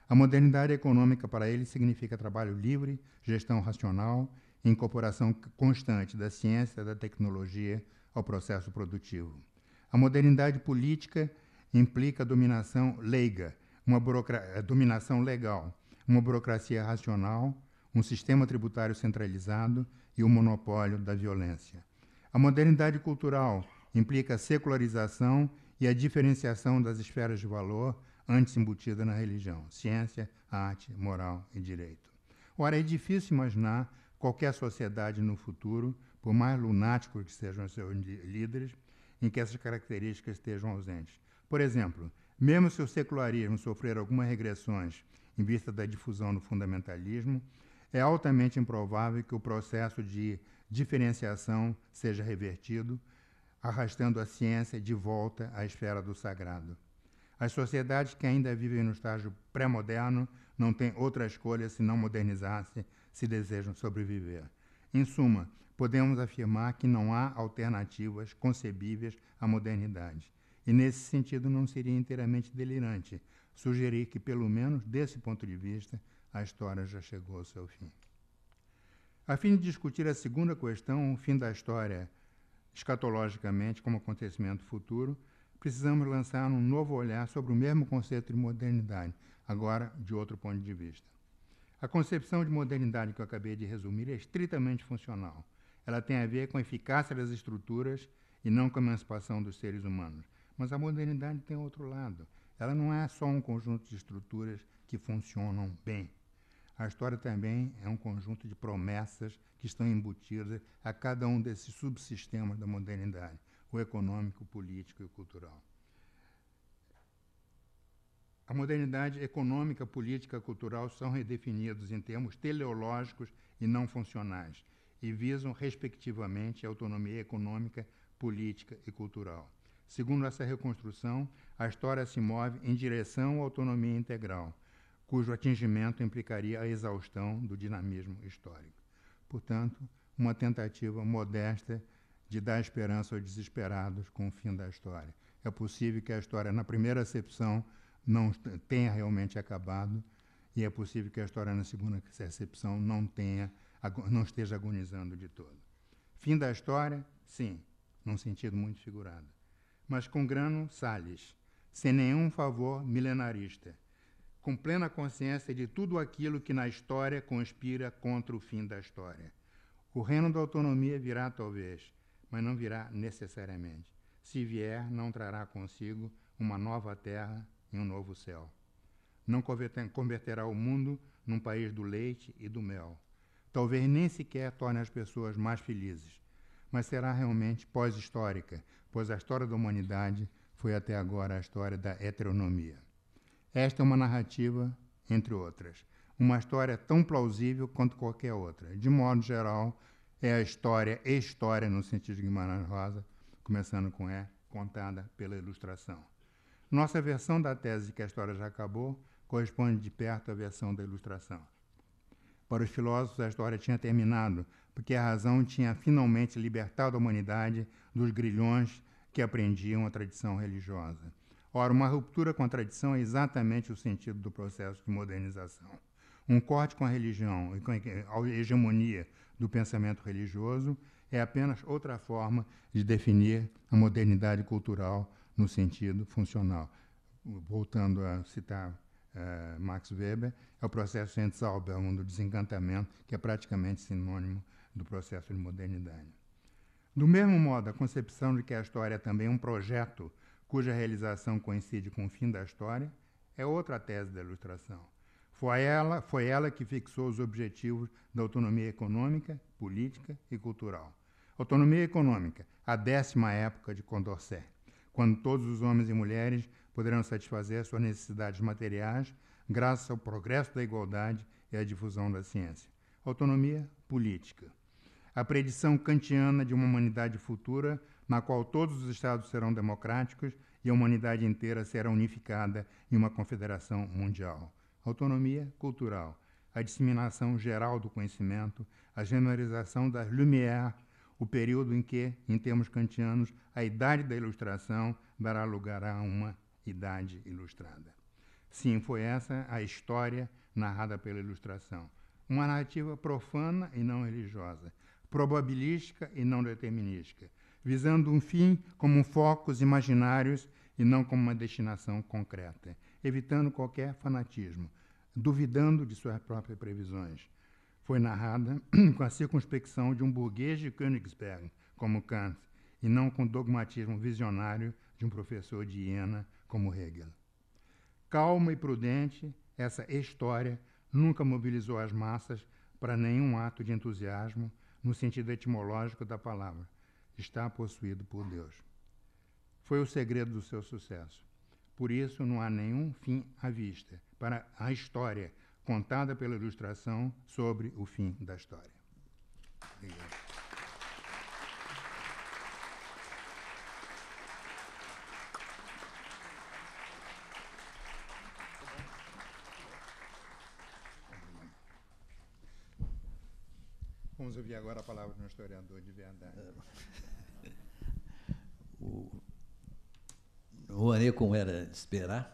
[SPEAKER 2] A modernidade econômica para ele significa trabalho livre, gestão racional, incorporação constante da ciência, e da tecnologia ao processo produtivo. A modernidade política implica dominação leiga, uma dominação legal, uma burocracia racional um sistema tributário centralizado e o monopólio da violência. A modernidade cultural implica a secularização e a diferenciação das esferas de valor antes embutida na religião, ciência, arte, moral e direito. Ora, é difícil imaginar qualquer sociedade no futuro, por mais lunáticos que sejam seus líderes, em que essas características estejam ausentes. Por exemplo, mesmo se o secularismo sofrer algumas regressões em vista da difusão do fundamentalismo, é altamente improvável que o processo de diferenciação seja revertido, arrastando a ciência de volta à esfera do sagrado. As sociedades que ainda vivem no estágio pré-moderno não têm outra escolha senão modernizar-se se desejam sobreviver. Em suma, podemos afirmar que não há alternativas concebíveis à modernidade. E nesse sentido não seria inteiramente delirante sugerir que, pelo menos desse ponto de vista, a história já chegou ao seu fim. A fim de discutir a segunda questão, o fim da história escatologicamente como acontecimento futuro, precisamos lançar um novo olhar sobre o mesmo conceito de modernidade, agora de outro ponto de vista. A concepção de modernidade que eu acabei de resumir é estritamente funcional. Ela tem a ver com a eficácia das estruturas e não com a emancipação dos seres humanos. Mas a modernidade tem outro lado. Ela não é só um conjunto de estruturas que funcionam bem. A história também é um conjunto de promessas que estão embutidas a cada um desses subsistemas da modernidade, o econômico, o político e o cultural. A modernidade econômica, política e cultural são redefinidos em termos teleológicos e não funcionais e visam, respectivamente, a autonomia econômica, política e cultural. Segundo essa reconstrução, a história se move em direção à autonomia integral, cujo atingimento implicaria a exaustão do dinamismo histórico. Portanto, uma tentativa modesta de dar esperança aos desesperados com o fim da história. É possível que a história, na primeira acepção, não tenha realmente acabado, e é possível que a história, na segunda acepção, não, tenha, não esteja agonizando de todo. Fim da história, sim, num sentido muito figurado, mas com grano Salles, sem nenhum favor milenarista, com plena consciência de tudo aquilo que na história conspira contra o fim da história. O reino da autonomia virá talvez, mas não virá necessariamente. Se vier, não trará consigo uma nova terra e um novo céu. Não converterá o mundo num país do leite e do mel. Talvez nem sequer torne as pessoas mais felizes, mas será realmente pós-histórica, pois a história da humanidade foi até agora a história da heteronomia. Esta é uma narrativa, entre outras. Uma história tão plausível quanto qualquer outra. De modo geral, é a história, e história no sentido de Guimarães Rosa, começando com E, contada pela ilustração. Nossa versão da tese que a história já acabou corresponde de perto à versão da ilustração. Para os filósofos, a história tinha terminado, porque a razão tinha finalmente libertado a humanidade dos grilhões que aprendiam a tradição religiosa. Ora, uma ruptura com a tradição é exatamente o sentido do processo de modernização. Um corte com a religião e com a hegemonia do pensamento religioso é apenas outra forma de definir a modernidade cultural no sentido funcional. Voltando a citar Uh, Max Weber, é o processo de é do desencantamento, que é praticamente sinônimo do processo de modernidade. Do mesmo modo, a concepção de que a história é também um projeto cuja realização coincide com o fim da história, é outra tese da Ilustração. Foi ela, foi ela que fixou os objetivos da autonomia econômica, política e cultural. Autonomia econômica, a décima época de Condorcet, quando todos os homens e mulheres poderão satisfazer suas necessidades materiais graças ao progresso da igualdade e à difusão da ciência. Autonomia política. A predição kantiana de uma humanidade futura na qual todos os Estados serão democráticos e a humanidade inteira será unificada em uma confederação mundial. Autonomia cultural, a disseminação geral do conhecimento, a generalização das Lumières, o período em que, em termos kantianos, a idade da ilustração dará lugar a uma idade ilustrada. Sim, foi essa a história narrada pela ilustração. Uma narrativa profana e não religiosa, probabilística e não determinística, visando um fim como focos imaginários e não como uma destinação concreta, evitando qualquer fanatismo, duvidando de suas próprias previsões. Foi narrada com a circunspecção de um burguês de Königsberg, como Kant, e não com o dogmatismo visionário de um professor de Iena, como Hegel. Calma e prudente, essa história nunca mobilizou as massas para nenhum ato de entusiasmo no sentido etimológico da palavra, está possuído por Deus. Foi o segredo do seu sucesso. Por isso, não há nenhum fim à vista para a história contada pela ilustração sobre o fim da história. Obrigado. Vamos ouvir agora a palavra de um historiador de verdade.
[SPEAKER 1] o Rouanet, como era de esperar,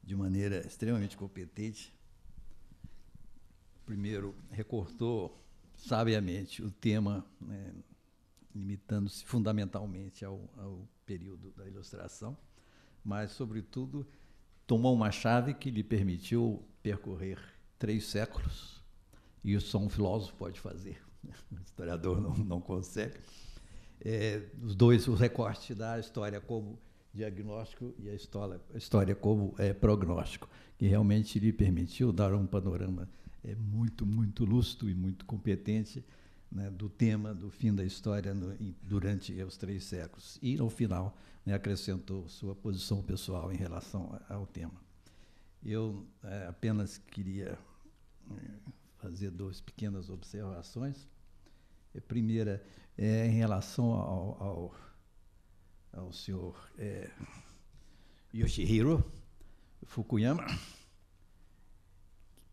[SPEAKER 1] de maneira extremamente competente, primeiro recortou sabiamente o tema, né, limitando-se fundamentalmente ao, ao período da ilustração, mas, sobretudo, tomou uma chave que lhe permitiu percorrer três séculos e isso só um filósofo pode fazer, o historiador não, não consegue. É, os dois, o recorte da história como diagnóstico e a história, história como é, prognóstico, que realmente lhe permitiu dar um panorama é, muito, muito lustro e muito competente né, do tema do fim da história no, durante os três séculos. E, ao final, né, acrescentou sua posição pessoal em relação ao tema. Eu é, apenas queria é, fazer duas pequenas observações. A primeira é em relação ao, ao, ao senhor é, Yoshihiro Fukuyama,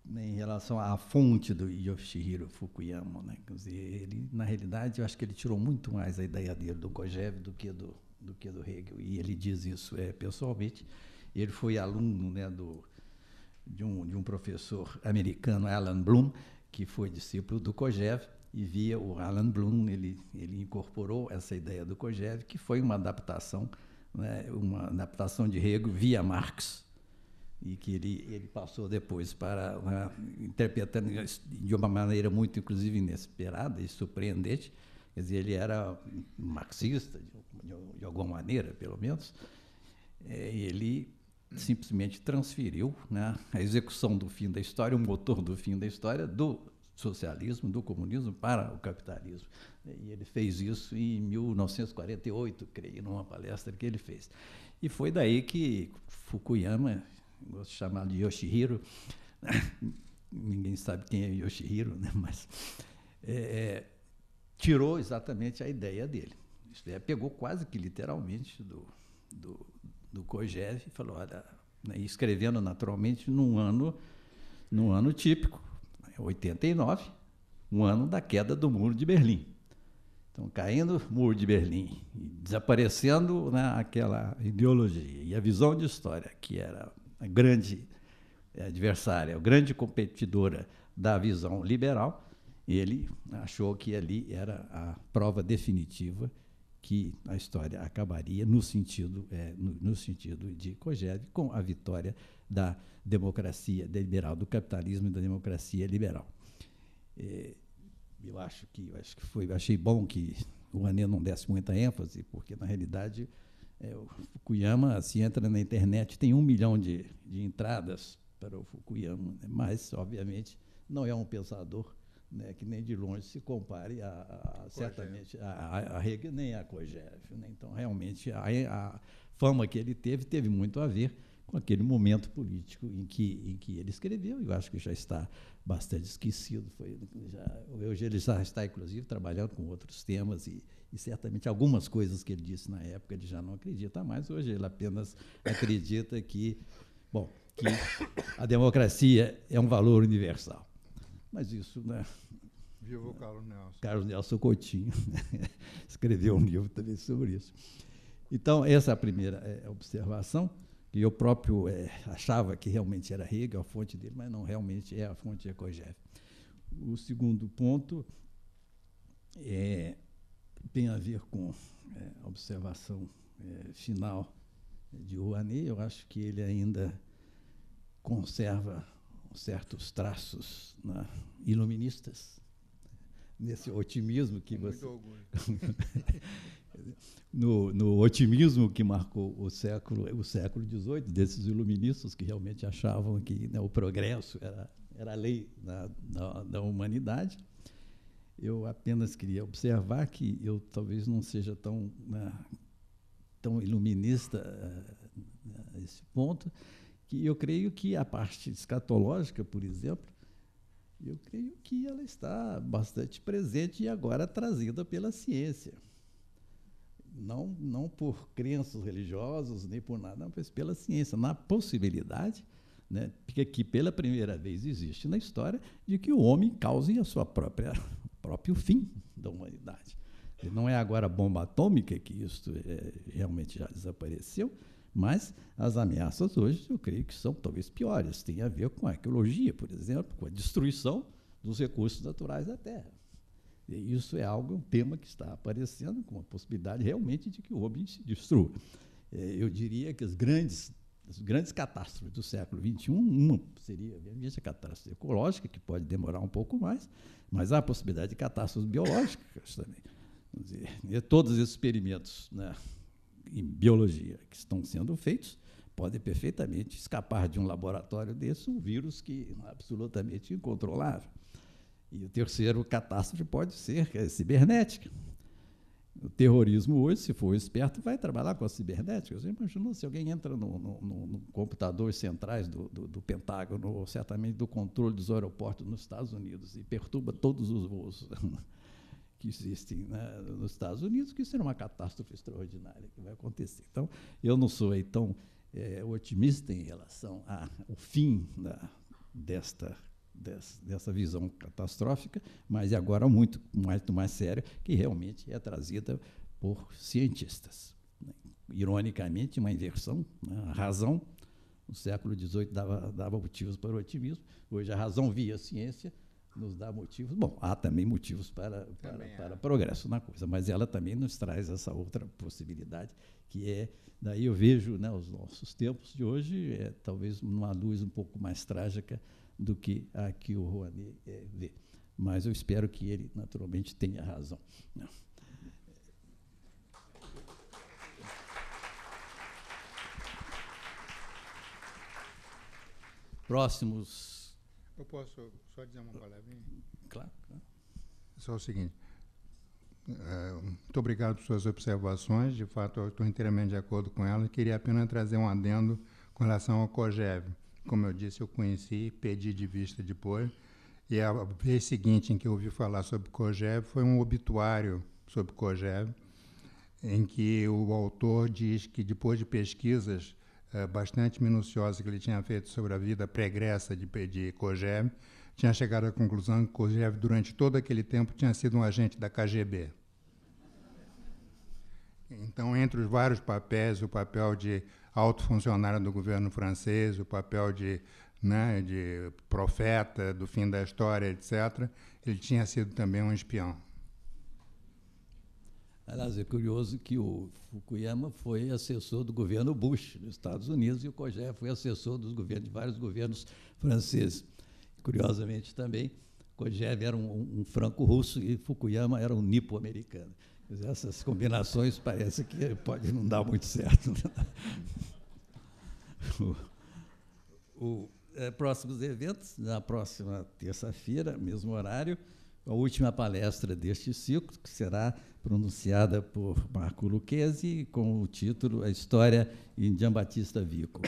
[SPEAKER 1] né, em relação à fonte do Yoshihiro Fukuyama. Né? Quer dizer, ele, na realidade, eu acho que ele tirou muito mais a ideia dele do Gojev do que do, do que do Hegel. E ele diz isso é, pessoalmente. Ele foi aluno né, do de um, de um professor americano, Alan Bloom, que foi discípulo do Kojev, e via o Alan Bloom, ele, ele incorporou essa ideia do Kojev, que foi uma adaptação, né, uma adaptação de Hegel via Marx, e que ele, ele passou depois para né, interpretando de uma maneira muito, inclusive, inesperada e surpreendente, quer dizer, ele era marxista, de, de, de alguma maneira, pelo menos, é, ele simplesmente transferiu né, a execução do fim da história, o motor do fim da história, do socialismo, do comunismo para o capitalismo. E ele fez isso em 1948, creio, numa palestra que ele fez. E foi daí que Fukuyama, gosto de chamar de Yoshihiro, ninguém sabe quem é Yoshihiro, né? mas é, é tirou exatamente a ideia dele. Isso é, pegou quase que literalmente do, do do COGEV falou, olha, né, escrevendo naturalmente num ano, num ano típico, 89, um ano da queda do Muro de Berlim. Então, caindo o Muro de Berlim, desaparecendo né, aquela ideologia e a visão de história, que era a grande eh, adversária, a grande competidora da visão liberal, ele achou que ali era a prova definitiva que a história acabaria no sentido, é, no, no, sentido de Kojev, com a vitória da democracia liberal, do capitalismo e da democracia liberal. É, eu acho que, eu acho que foi, achei bom que o Anê não desse muita ênfase, porque na realidade é, o Fukuyama, se assim, entra na internet, tem um milhão de, de entradas para o Fukuyama, né? mas obviamente não é um pensador né, que nem de longe se compare a, a, certamente a, a, nem a Cogef. Né? Então, realmente, a, a fama que ele teve teve muito a ver com aquele momento político em que, em que ele escreveu, e eu acho que já está bastante esquecido. Foi, já, hoje ele já está, inclusive, trabalhando com outros temas, e, e, certamente algumas coisas que ele disse na época ele já não acredita mais, hoje ele apenas acredita que, bom, que a democracia é um valor universal. Mas isso, né? Viva o Carlos Nelson. Carlos Nelson Coutinho escreveu um livro também sobre isso. Então, essa é a primeira é, observação, que eu próprio é, achava que realmente era Hegel a fonte dele, mas não, realmente é a fonte de Ekojev. O segundo ponto é, tem a ver com é, a observação é, final de Rouanet. Eu acho que ele ainda conserva certos traços né, iluministas, nesse otimismo que você. no, no, otimismo que marcou o século o século XVIII desses iluministas que realmente achavam que né, o progresso era era a lei da, da, da humanidade eu apenas queria observar que eu talvez não seja tão né, tão iluminista uh, nesse ponto que eu creio que a parte escatológica, por exemplo, eu creio que ela está bastante presente e agora trazida pela ciência. Não, não por crenças religiosas nem por nada, mas pela ciência, na possibilidade, né, que, aqui pela primeira vez existe na história, de que o homem cause a sua própria próprio fim da humanidade. Não é agora a bomba atômica, que isso é, eh, realmente já desapareceu, mas as ameaças hoje, eu creio que são talvez piores. Tem a ver com a arqueologia, por exemplo, com a destruição dos recursos naturais da Terra. E isso é algo, um tema que está aparecendo com a possibilidade realmente de que o homem se destrua. É, eu diria que as grandes, as grandes catástrofes do século XXI, uma seria, obviamente, a catástrofe ecológica, que pode demorar um pouco mais, mas há a possibilidade de catástrofes biológicas também. Dizer, todos esses experimentos né, em biologia que estão sendo feitos, podem perfeitamente escapar de um laboratório desse um vírus que é absolutamente incontrolável. E o terceiro catástrofe pode ser a é cibernética. O terrorismo hoje, se for esperto, vai trabalhar com a cibernética. Você imaginou se alguém entra no, no, no, no computador centrais do, do, do, Pentágono, ou certamente do controle dos aeroportos nos Estados Unidos, e perturba todos os voos que existem né, nos Estados Unidos, que isso é uma catástrofe extraordinária que vai acontecer. Então, eu não sou aí tão é, otimista em relação ao fim da, desta dessa visão catastrófica, mas é agora muito mais, mais séria, que realmente é trazida por cientistas. Ironicamente, uma inversão, né? a razão no século XVIII dava, dava motivos para o otimismo. Hoje a razão via a ciência nos dá motivos. Bom, há também motivos para, para, também para progresso na coisa, mas ela também nos traz essa outra possibilidade, que é, daí eu vejo né, os nossos tempos de hoje, é, talvez numa luz um pouco mais trágica do que a que o Rouanet é, vê. Mas eu espero que ele, naturalmente, tenha razão. Próximos
[SPEAKER 2] eu posso só dizer uma palavrinha? Claro. claro. Só o seguinte. É, muito obrigado por suas observações. De fato, eu estou inteiramente de acordo com elas. Queria apenas trazer um adendo com relação ao COGEV. Como eu disse, eu conheci, perdi de vista depois. E a vez seguinte em que eu ouvi falar sobre COGEV foi um obituário sobre COGEV, em que o autor diz que, depois de pesquisas eh, bastante minuciosa que ele tinha feito sobre a vida pregressa de, de Kojev, tinha chegado à conclusão que Kojev, durante todo aquele tempo, tinha sido um agente da KGB. Então, entre os vários papéis, o papel de alto funcionário do governo francês, o papel de, né, de profeta do fim da história, etc., ele tinha sido também um espião.
[SPEAKER 1] Aliás, é curioso que o Fukuyama foi assessor do governo Bush nos Estados Unidos e o Cogé foi assessor dos governos, de vários governos franceses. Curiosamente também, Kojev era um, um franco-russo e Fukuyama era um nipo-americano. Essas combinações parece que pode não dar muito certo. Né? o, o, é, próximos eventos, na próxima terça-feira, mesmo horário, a última palestra deste ciclo, que será pronunciada por Marco Lucchesi, com o título A História em Giambattista Vico.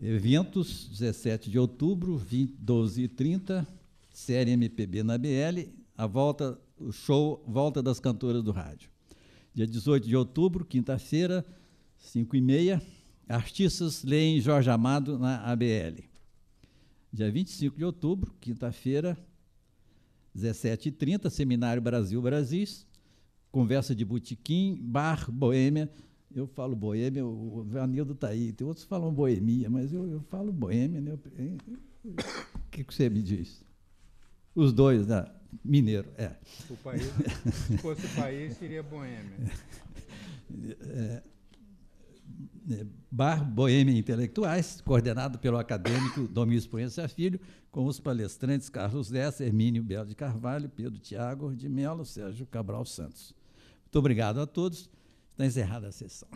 [SPEAKER 1] Eventos, 17 de outubro, 12 h 30, série MPB na BL, a volta, o show Volta das Cantoras do Rádio. Dia 18 de outubro, quinta-feira, 5 5h30, artistas leem Jorge Amado na ABL. Dia 25 de outubro, quinta-feira, 17h30, Seminário Brasil Brasis, conversa de botequim, bar, boêmia. Eu falo boêmia, o Vanildo está aí. Tem outros que falam boemia, mas eu, eu falo boêmia. Né? O que, que você me diz? Os dois, né? mineiro, é. O país, se fosse o país, seria boêmia. É, é, bar Boêmia Intelectuais, coordenado pelo acadêmico Domingos Proença Filho, com os palestrantes Carlos Dessa, Hermínio Belo de Carvalho, Pedro Tiago de Melo, Sérgio Cabral Santos. Muito obrigado a todos. Está encerrada a sessão.